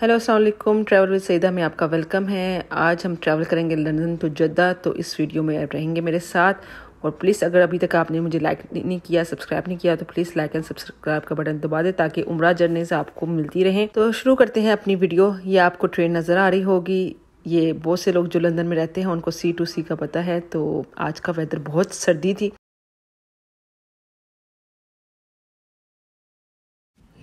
Hello Aslam travel with Saeeda में आपका welcome है आज हम ट्रैवल करेंगे लंदन टू जद्दा तो इस वीडियो में आप रहेंगे मेरे साथ और प्लीज़ अगर अभी तक आपने मुझे लाइक नहीं किया सब्सक्राइब नहीं किया तो प्लीज़ लाइक एंड सब्सक्राइब का बटन दबा दें ताकि उम्र जर्नीज आपको मिलती रहें तो शुरू करते हैं अपनी वीडियो ये आपको ट्रेन नज़र आ रही होगी ये बहुत से लोग जो लंदन में रहते हैं उनको सी टू सी का पता है तो आज का वेदर बहुत सर्दी थी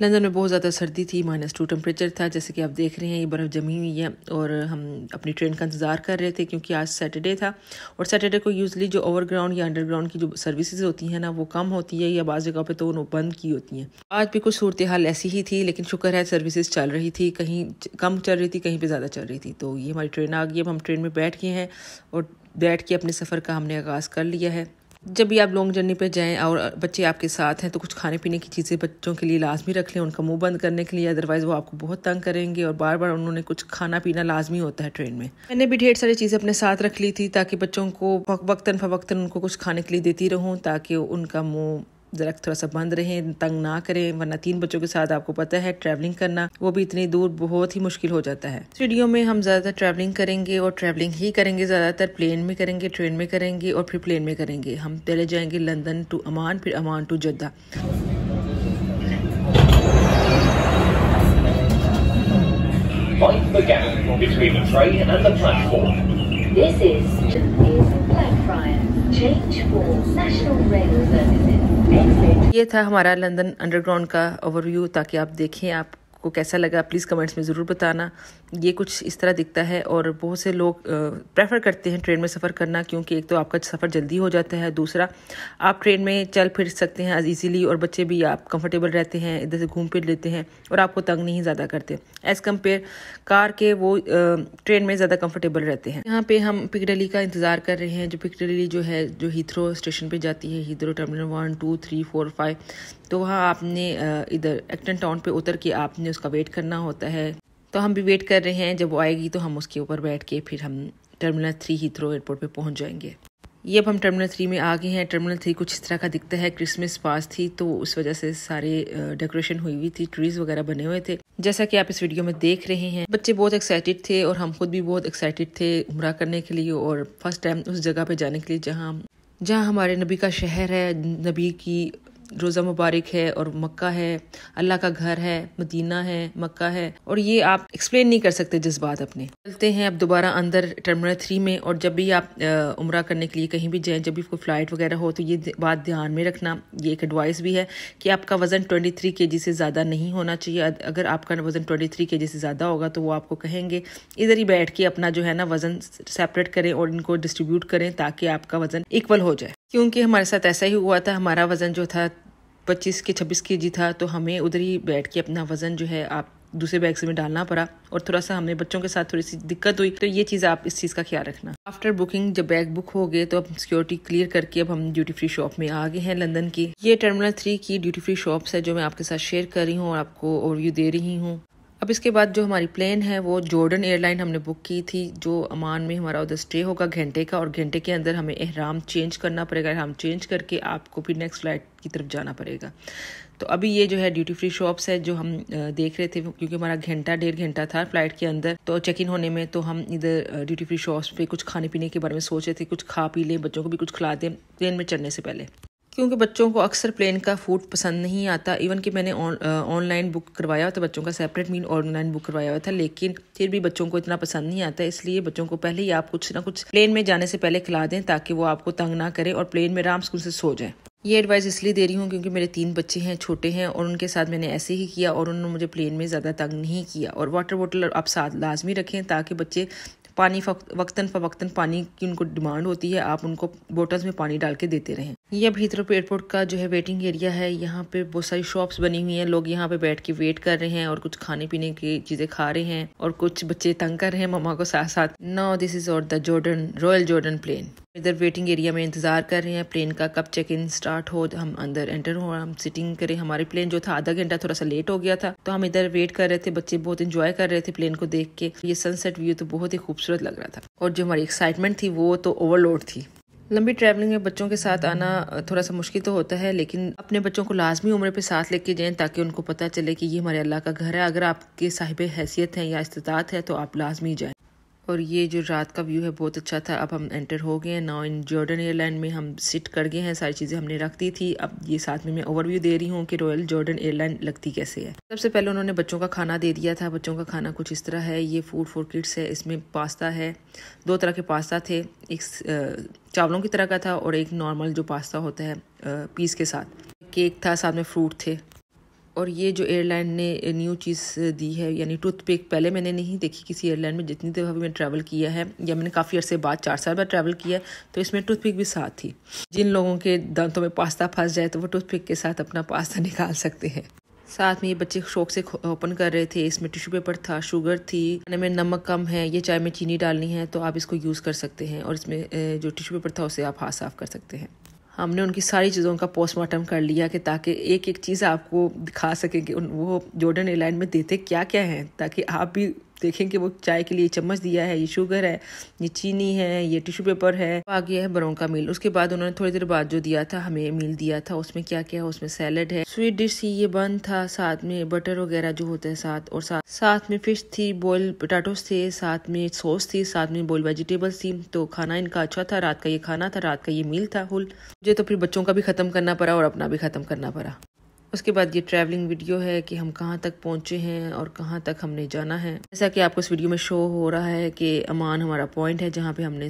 लंदन में बहुत ज़्यादा सर्दी थी माइनस टू टेम्परेचर था जैसे कि आप देख रहे हैं ये बर्फ़ जमी हुई है और हम अपनी ट्रेन का इंतज़ार कर रहे थे क्योंकि आज सैटरडे था और सैटरडे को यूजली जो ओवरग्राउंड या अंडरग्राउंड की जो सर्विसेज होती हैं ना वो कम होती है या बाज़ जगह पर तो उन्होंने बंद की होती हैं आज भी कुछ सूरत हाल ऐसी ही थी लेकिन शुक्र है सर्विसेज चल रही थी कहीं कम चल रही थी कहीं पर ज़्यादा चल रही थी तो ये हमारी ट्रेन आ गई अब हम ट्रेन में बैठ गए हैं और बैठ के अपने सफ़र का हमने आगाज़ कर लिया है जब भी आप लॉन्ग जर्नी पे जाएं और बच्चे आपके साथ हैं तो कुछ खाने पीने की चीज़ें बच्चों के लिए लाजमी रख लें उनका मुंह बंद करने के लिए अदरवाइज़ वो आपको बहुत तंग करेंगे और बार बार उन्होंने कुछ खाना पीना लाजमी होता है ट्रेन में मैंने भी ढेर सारी चीज़ें अपने साथ रख ली थी ताकि बच्चों को वक्ता फवक्ता उनको कुछ खाने के लिए देती रहूँ ताकि उनका मुँह दरख्त थोड़ा सा बंद रहें तंग ना करें वरना तीन बच्चों के साथ आपको पता है ट्रैवलिंग करना वो भी इतनी दूर बहुत ही मुश्किल हो जाता है स्टूडियो में हम ज़्यादातर ट्रैवलिंग करेंगे और ट्रैवलिंग ही करेंगे ज़्यादातर प्लेन में करेंगे ट्रेन में करेंगे और फिर प्लेन में करेंगे हम पहले जाएंगे लंदन टू अमान फिर Amman to Jeddah the gap between the train and the platform. This is ये था हमारा लंदन अंडरग्राउंड का ओवरव्यू ताकि आप देखें आपको कैसा लगा प्लीज़ कमेंट्स में ज़रूर बताना ये कुछ इस तरह दिखता है और बहुत से लोग प्रेफर करते हैं ट्रेन में सफ़र करना क्योंकि एक तो आपका सफ़र जल्दी हो जाता है दूसरा आप ट्रेन में चल फिर सकते हैं ईजीली और बच्चे भी आप कंफर्टेबल रहते हैं इधर से घूम फिर लेते हैं और आपको तंग नहीं ज़्यादा करते एज़ कम्पेयर कार के वो ट्रेन में ज़्यादा कम्फर्टेबल रहते हैं यहाँ पर हम पिकडली का इंतज़ार कर रहे हैं जो पिकडली जो है जो हीथ्रो स्टेशन पर जाती है Heathrow terminal one two three four five तो वहाँ आपने इधर एक्टन टाउन पर उतर के आपने उसका वेट करना होता है तो हम भी वेट कर रहे हैं जब वो आएगी तो हम उसके ऊपर बैठ के फिर हम टर्मिनल थ्री थ्रो एयरपोर्ट पर पहुंच जाएंगे ये अब हम टर्मिनल थ्री में आ गए हैं टर्मिनल थ्री कुछ इस तरह का दिखता है क्रिसमस पास थी तो उस वजह से सारे डेकोरेशन हुई हुई थी ट्रीज वगैरह बने हुए थे जैसा कि आप इस वीडियो में देख रहे हैं बच्चे बहुत एक्साइटेड थे और हम खुद भी बहुत एक्साइटेड थे उम्र करने के लिए और फर्स्ट टाइम उस जगह पे जाने के लिए जहाँ जहाँ हमारे नबी का शहर है नबी की रोज़ा मुबारक है और मक्का है अल्लाह का घर है मदीना है मक्का है और ये आप एक्सप्लेन नहीं कर सकते जज्बात अपने चलते हैं अब दोबारा अंदर टर्मिनल थ्री में और जब भी आप उम्र करने के लिए कहीं भी जाएँ जब भी कोई फ़्लाइट वगैरह हो तो ये बात ध्यान में रखना ये एक एडवाइस भी है कि आपका वज़न ट्वेंटी थ्री के जी से ज़्यादा नहीं होना चाहिए अगर आपका वज़न ट्वेंटी थ्री के जी से ज़्यादा होगा तो वो आपको कहेंगे इधर ही बैठ के अपना जो है ना वज़न सेपरेट करें और इनको डिस्ट्रीब्यूट करें ताकि आपका वज़न इक्वल हो जाए क्योंकि हमारे साथ ऐसा ही हुआ था हमारा वज़न जो था पच्चीस के छब्बीस के जी था तो हमें उधर ही बैठ के अपना वज़न जो है आप दूसरे से में डालना पड़ा और थोड़ा सा हमें बच्चों के साथ थोड़ी सी दिक्कत हुई तो ये चीज़ आप इस चीज़ का ख्याल रखना आफ्टर बुकिंग जब बैग बुक हो गए तो अब सिक्योरिटी क्लियर करके अब हम ड्यूटी फ्री शॉप में आ गए हैं लंदन की ये टर्मिनल थ्री की ड्यूटी फ्री शॉप्स है जो मैं आपके साथ शेयर कर रही हूँ और आपको ओवरव्यू दे रही हूँ अब इसके बाद जो हमारी प्लेन है वो जॉर्डन एयरलाइन हमने बुक की थी जो अमान में हमारा उधर स्टे होगा घंटे का और घंटे के अंदर हमें एहराम चेंज करना पड़ेगा एहराम चेंज करके आपको फिर नेक्स्ट फ्लाइट की तरफ जाना पड़ेगा तो अभी ये जो है ड्यूटी फ्री शॉप्स है जो हम देख रहे थे क्योंकि हमारा घंटा डेढ़ घंटा था फ्लाइट के अंदर तो चेक इन होने में तो हम इधर ड्यूटी फ्री शॉप्स पे कुछ खाने पीने के बारे में सोच रहे थे कुछ खा पी लें बच्चों को भी कुछ खिला दें प्लेन में चढ़ने से पहले क्योंकि बच्चों को अक्सर प्लेन का फूड पसंद नहीं आता इवन कि मैंने ऑनलाइन बुक करवाया हुआ था बच्चों का सेपरेट मीन ऑनलाइन बुक करवाया हुआ था लेकिन फिर भी बच्चों को इतना पसंद नहीं आता इसलिए बच्चों को पहले ही आप कुछ ना कुछ प्लेन में जाने से पहले खिला दें ताकि वो आपको तंग ना करें और प्लेन में आराम स्कूल से सो जाए ये एडवाइस इसलिए दे रही हूँ क्योंकि मेरे तीन बच्चे हैं छोटे हैं और उनके साथ मैंने ऐसे ही किया और उन्होंने मुझे प्लेन में ज़्यादा तंग नहीं किया और वाटर बॉटल आप साथ लाजमी रखें ताकि बच्चे पानी वक्ता फवक्ता पानी की उनको डिमांड होती है आप उनको बोटल्स में पानी डाल के देते रहें ये भीतरपुर एयरपोर्ट का जो है वेटिंग एरिया है यहाँ पे बहुत सारी शॉप्स बनी हुई हैं लोग यहाँ पे बैठ के वेट कर रहे हैं और कुछ खाने पीने की चीजें खा रहे हैं और कुछ बच्चे तंग कर रहे हैं मम्मा को साथ साथ नो दिस इज और the Jordan royal Jordan plane इधर वेटिंग एरिया में इंतजार कर रहे हैं प्लेन का कब चेक इन स्टार्ट हो हम अंदर एंटर हो हम सिटिंग करें हमारे प्लेन जो था आधा घंटा थोड़ा सा लेट हो गया था तो हम इधर वेट कर रहे थे बच्चे बहुत इंजॉय कर रहे थे प्लेन को देख के ये सनसेट व्यू तो बहुत ही खूबसूरत लग रहा था और जो हमारी एक्साइटमेंट थी वो तो ओवरलोड थी लंबी ट्रैवलिंग में बच्चों के साथ आना थोड़ा सा मुश्किल तो होता है लेकिन अपने बच्चों को लाजमी उम्र पे साथ लेके जाएं ताकि उनको पता चले कि ये हमारे अल्लाह का घर है अगर आपके साहिब हैसियत हैं या इस्तात है तो आप लाजमी जाएं और ये जो रात का व्यू है बहुत अच्छा था अब हम एंटर हो गए हैं नाउ इन जॉर्डन एयरलाइन में हम सिट कर गए हैं सारी चीज़ें हमने रख दी थी अब ये साथ में मैं ओवरव्यू दे रही हूँ कि रॉयल जॉर्डन एयरलाइन लगती कैसे है सबसे पहले उन्होंने बच्चों का खाना दे दिया था बच्चों का खाना कुछ इस तरह है ये फूड फॉर किड्स है इसमें पास्ता है दो तरह के पास्ता थे एक चावलों की तरह का था और एक नॉर्मल जो पास्ता होता है पीस के साथ केक था साथ में फ्रूट थे और ये जो एयरलाइन ने न्यू चीज़ दी है यानी टूथपिक पहले मैंने नहीं देखी किसी एयरलाइन में जितनी दफ़ा भी मैंने ट्रैवल किया है या मैंने काफ़ी अर्से बाद चार साल बाद ट्रैवल किया है तो इसमें टूथपिक भी साथ थी जिन लोगों के दांतों में पास्ता फंस जाए तो वो टूथपिक के साथ अपना पास्ता निकाल सकते हैं साथ में ये बच्चे शौक से ओपन कर रहे थे इसमें टिश्यू पेपर था शुगर थी खाने में नमक कम है ये चाय में चीनी डालनी है तो आप इसको यूज़ कर सकते हैं और इसमें जो टिश्यू पेपर था उसे आप हाथ साफ कर सकते हैं हमने उनकी सारी चीज़ों का पोस्टमार्टम कर लिया कि ताकि एक एक चीज़ आपको दिखा सकें कि वो जॉर्डन एयरलाइन में देते क्या क्या हैं ताकि आप भी देखें कि वो चाय के लिए चम्मच दिया है ये शुगर है ये चीनी है ये टिश्यू पेपर है आ गया है बरों का मील उसके बाद उन्होंने थोड़ी देर बाद जो दिया था हमें मील दिया था उसमें क्या क्या है उसमें सैलड है स्वीट डिश थी ये बंद था साथ में बटर वगैरह जो होते हैं साथ और साथ साथ में फिश थी बॉयल पोटैटोस थे साथ में सॉस थी साथ में बॉयल वेजिटेबल्स थी तो खाना इनका अच्छा था रात का ये खाना था रात का ये मील था हुल मुझे तो फिर बच्चों का भी ख़त्म करना पड़ा और अपना भी ख़त्म करना पड़ा उसके बाद ये ट्रैवलिंग वीडियो है कि हम कहाँ तक पहुँचे हैं और कहाँ तक हमने जाना है जैसा कि आपको इस वीडियो में शो हो रहा है कि अमान हमारा पॉइंट है जहाँ पे हमने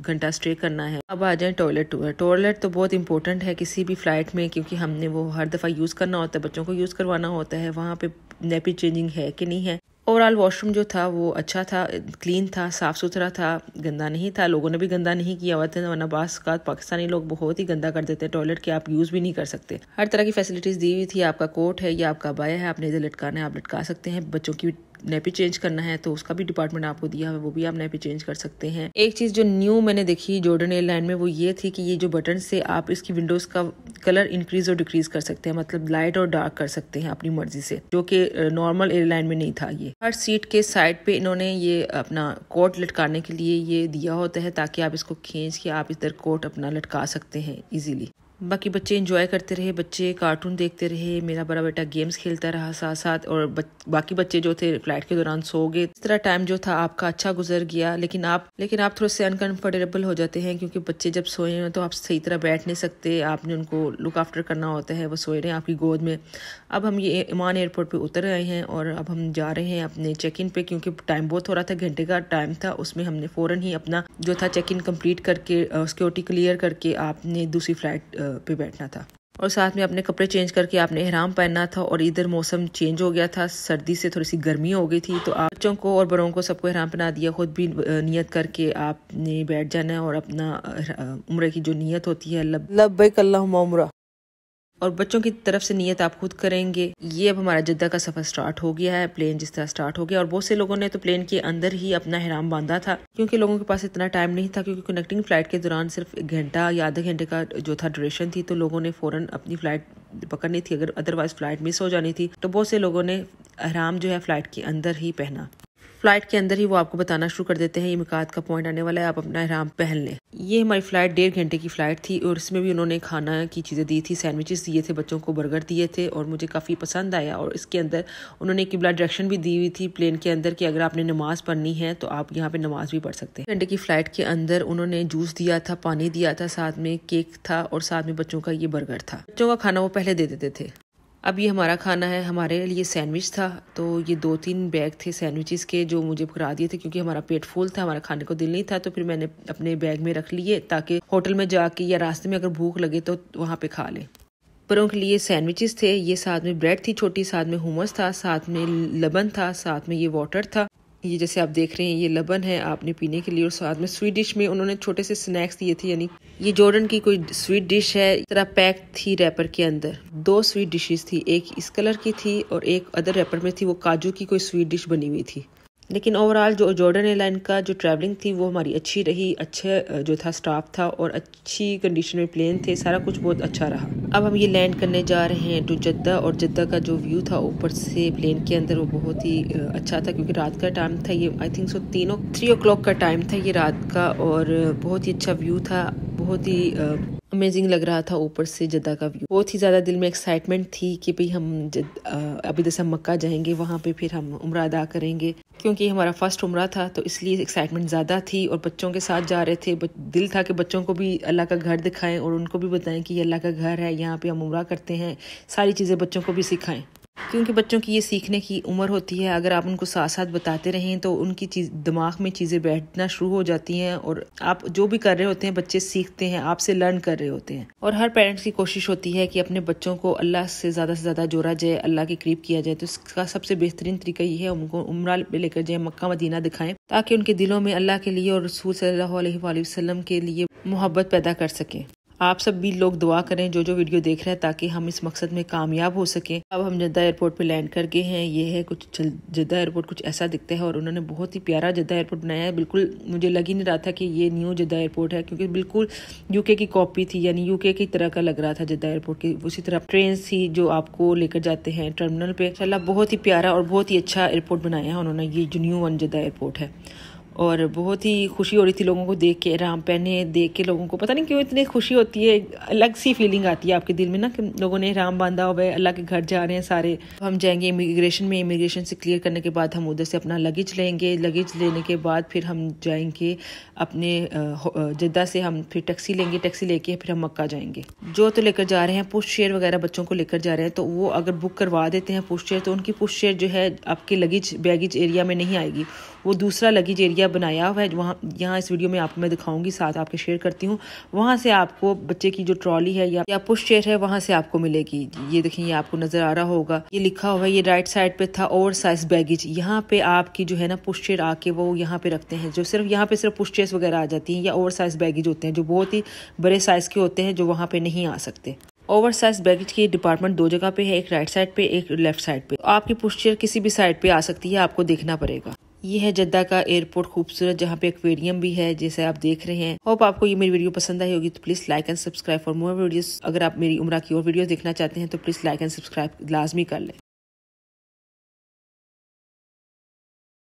घंटा स्टे करना है अब आ जाए टॉयलेट टूर टॉयलेट तो बहुत इंपॉर्टेंट है किसी भी फ्लाइट में क्योंकि हमने वो हर दफ़ा यूज़ करना होता है बच्चों को यूज़ करवाना होता है वहाँ पे नेपी चेंजिंग है कि नहीं है ओवरऑल वॉशरूम जो था वो अच्छा था क्लीन था साफ़ सुथरा था गंदा नहीं था लोगों ने भी गंदा नहीं किया हुआ था वरना बास का पाकिस्तानी लोग बहुत ही गंदा कर देते हैं टॉयलेट के आप यूज़ भी नहीं कर सकते हर तरह की फैसिलिटीज़ दी हुई थी आपका कोट है या आपका बाया है आपने इधर लटकाना है आप लटका सकते हैं बच्चों की नेपी चेंज करना है तो उसका भी डिपार्टमेंट आपको दिया हुआ है वो भी आप नेपी चेंज कर सकते हैं एक चीज़ जो न्यू मैंने देखी जॉर्डन एयरलाइन में वो ये थी कि ये जो बटन से आप इसकी विंडोज़ का कलर इंक्रीज और डिक्रीज कर सकते हैं मतलब लाइट और डार्क कर सकते हैं अपनी मर्जी से जो कि नॉर्मल एयरलाइन में नहीं था ये हर सीट के साइड पे इन्होंने ये अपना कोट लटकाने के लिए ये दिया होता है ताकि आप इसको खींच के आप इधर कोट अपना लटका सकते हैं इजिली बाकी बच्चे इंजॉय करते रहे बच्चे कार्टून देखते रहे मेरा बड़ा बेटा गेम्स खेलता रहा साथ साथ और बच, बाकी बच्चे जो थे फ्लाइट के दौरान सो गए इस तरह टाइम जो था आपका अच्छा गुजर गया लेकिन आप लेकिन आप थोड़े से अनकम्फर्टेबल हो जाते हैं क्योंकि बच्चे जब सोए हैं तो आप सही तरह बैठ नहीं सकते आपने उनको लुक आफ्टर करना होता है वो सोए रहे हैं आपकी गोद में अब हम ये ईमान एयरपोर्ट पर उतर आए हैं और अब हम जा रहे हैं अपने चेक इन पे क्योंकि टाइम बहुत हो रहा था घंटे का टाइम था उसमें हमने फ़ौरन ही अपना जो था चेक इन कम्प्लीट करके सिक्योरिटी क्लियर करके आपने दूसरी फ्लाइट पे बैठना था और साथ में अपने कपड़े चेंज करके आपने अहराम पहनना था और इधर मौसम चेंज हो गया था सर्दी से थोड़ी सी गर्मी हो गई थी तो आप बच्चों को और बड़ों को सबको अहराम पहना दिया खुद भी नियत करके आपने बैठ जाना है और अपना उम्र की जो नियत होती है लब लब्बैक और बच्चों की तरफ से नीयत आप खुद करेंगे ये अब हमारा जिद्दा का सफ़र स्टार्ट हो गया है प्लेन जिस तरह स्टार्ट हो गया और बहुत से लोगों ने तो प्लेन के अंदर ही अपना हराम बांधा था क्योंकि लोगों के पास इतना टाइम नहीं था क्योंकि कनेक्टिंग फ़्लाइट के दौरान सिर्फ एक घंटा या आधे घंटे का जो था ड्यूरेशन थी तो लोगों ने फ़ौरन अपनी फ़्लाइट पकड़नी थी अगर अदरवाइज़ फ़्लाइट मिस हो जानी थी तो बहुत से लोगों ने हराम जो है फ़्लाइट के अंदर ही पहना फ्लाइट के अंदर ही वो आपको बताना शुरू कर देते हैं ये मिकात का पॉइंट आने वाला है आप अपना हराम पहन लें ये हमारी फ्लाइट डेढ़ घंटे की फ़्लाइट थी और इसमें भी उन्होंने खाना की चीज़ें दी थी सैंडविचेस दिए थे बच्चों को बर्गर दिए थे और मुझे काफ़ी पसंद आया और इसके अंदर उन्होंने किबला डायरेक्शन भी दी हुई थी प्लेन के अंदर कि अगर आपने नमाज पढ़नी है तो आप यहाँ पर नमाज भी पढ़ सकते हैं घंटे की फ़्लाइट के अंदर उन्होंने जूस दिया था पानी दिया था साथ में केक था और साथ में बच्चों का ये बर्गर था बच्चों का खाना वो पहले दे देते थे अब ये हमारा खाना है हमारे लिए सैंडविच था तो ये दो तीन बैग थे सैंडविचेस के जो मुझे करा दिए थे क्योंकि हमारा पेट फुल था हमारा खाने को दिल नहीं था तो फिर मैंने अपने बैग में रख लिए ताकि होटल में जाके या रास्ते में अगर भूख लगे तो वहाँ पे खा लें परों के लिए सैंडविचेस थे ये साथ में ब्रेड थी छोटी साथ में हुमस था साथ में लबन था साथ में ये वाटर था ये जैसे आप देख रहे हैं ये लबन है आपने पीने के लिए और साथ में स्वीट डिश में उन्होंने छोटे से स्नैक्स दिए थे यानी ये जॉर्डन की कोई स्वीट डिश है इस तरह पैक थी रैपर के अंदर दो स्वीट डिशेस थी एक इस कलर की थी और एक अदर रैपर में थी वो काजू की कोई स्वीट डिश बनी हुई थी लेकिन ओवरऑल जो जॉर्डन एयरलाइन का जो ट्रैवलिंग थी वो हमारी अच्छी रही अच्छे जो था स्टाफ था और अच्छी कंडीशन में प्लेन थे सारा कुछ बहुत अच्छा रहा अब हम ये लैंड करने जा रहे हैं टू जद्दा और जद्दा का जो व्यू था ऊपर से प्लेन के अंदर वो बहुत ही अच्छा था क्योंकि रात का टाइम था ये आई थिंक सो तीनों थ्री ओ का टाइम था ये रात का और बहुत ही अच्छा व्यू था बहुत ही अमेजिंग लग रहा था ऊपर से जद्दा का व्यू बहुत ही ज़्यादा दिल में एक्साइटमेंट थी कि भाई हम जद अभी जैसे हम मक्का जाएंगे वहाँ पे फिर हम उम्र अदा करेंगे क्योंकि हमारा फर्स्ट उम्र था तो इसलिए एक्साइटमेंट ज़्यादा थी और बच्चों के साथ जा रहे थे दिल था कि बच्चों को भी अल्लाह का घर दिखाएं और उनको भी बताएं कि ये अल्लाह का घर है यहाँ पर हम उम्र करते हैं सारी चीज़ें बच्चों को भी सिखाएं क्योंकि बच्चों की ये सीखने की उम्र होती है अगर आप उनको साथ साथ बताते रहें तो उनकी चीज दिमाग में चीज़ें बैठना शुरू हो जाती हैं और आप जो भी कर रहे होते हैं बच्चे सीखते हैं आपसे लर्न कर रहे होते हैं और हर पेरेंट्स की कोशिश होती है कि अपने बच्चों को अल्लाह से ज़्यादा से ज़्यादा जोड़ा जाए अल्लाह के करीब किया जाए तो इसका सबसे बेहतरीन तरीका ये है उनको उम्र पर लेकर जाए मक्का मदीना दिखाएं ताकि उनके दिलों में अल्लाह के लिए और रसूल सल्लल्लाहु अलैहि वसल्लम के लिए मोहब्बत पैदा कर सकें आप सब भी लोग दुआ करें जो जो वीडियो देख रहे हैं ताकि हम इस मकसद में कामयाब हो सकें अब हम जद्दा एयरपोर्ट पर लैंड कर गए हैं ये है कुछ जद्दा एयरपोर्ट कुछ ऐसा दिखता है और उन्होंने बहुत ही प्यारा जद्दा एयरपोर्ट बनाया है बिल्कुल मुझे लग ही नहीं रहा था कि ये न्यू जद्दा एयरपोर्ट है क्योंकि बिल्कुल यूके की कॉपी थी यानी यूके की तरह का लग रहा था जद्दा एयरपोर्ट की उसी तरह ट्रेन थी जो आपको लेकर जाते हैं टर्मिनल पे चला बहुत ही प्यारा और बहुत ही अच्छा एयरपोर्ट बनाया है उन्होंने ये जो न्यू वन जद्दा एयरपोर्ट है और बहुत ही खुशी हो रही थी लोगों को देख के राम पहने देख के लोगों को पता नहीं क्यों इतनी खुशी होती है अलग सी फीलिंग आती है आपके दिल में ना कि लोगों ने राम बांधा हुआ है अल्लाह के घर जा रहे हैं सारे हम जाएंगे इमिग्रेशन में इमिग्रेशन से क्लियर करने के बाद हम उधर से अपना लगेज लेंगे लगेज लेने के बाद फिर हम जाएंगे अपने जद्दा से हम फिर टैक्सी लेंगे टैक्सी लेके फिर हम मक्का जाएंगे जो तो लेकर जा रहे हैं पुश शेयर वगैरह बच्चों को लेकर जा रहे हैं तो वो अगर बुक करवा देते हैं पुश शेयर तो उनकी पुश शेयर जो है आपके लगेज बैगेज एरिया में नहीं आएगी वो दूसरा लगेज एरिया क्या बनाया हुआ है वहाँ यहाँ इस वीडियो में आपको मैं दिखाऊंगी साथ आपके शेयर करती हूँ वहाँ से आपको बच्चे की जो ट्रॉली है या, या पुश चेयर है वहाँ से आपको मिलेगी ये देखिए ये आपको नजर आ रहा होगा ये लिखा हुआ है ये राइट साइड पे था ओवर साइज बैगेज यहाँ पे आपकी जो है ना पुश चेयर आके वो यहाँ पे रखते हैं जो सिर्फ यहाँ पे सिर्फ पुश चेयर वगैरह आ जाती है या ओवर साइज बैगेज होते हैं जो बहुत ही बड़े साइज के होते हैं जो वहाँ पे नहीं आ सकते ओवर साइज बैगेज की डिपार्टमेंट दो जगह पे है एक राइट साइड पे एक लेफ्ट साइड पे आपकी आपकी चेयर किसी भी साइड पे आ सकती है आपको देखना पड़ेगा ये है जद्दा का एयरपोर्ट खूबसूरत जहाँ पे एक्वेरियम भी है जैसे आप देख रहे हैं होप आपको ये मेरी वीडियो पसंद आई होगी तो please like and subscribe for more videos अगर आप मेरी उम्र की और वीडियोस देखना चाहते हैं तो प्लीज लाइक एंड सब्सक्राइब लाजमी कर लें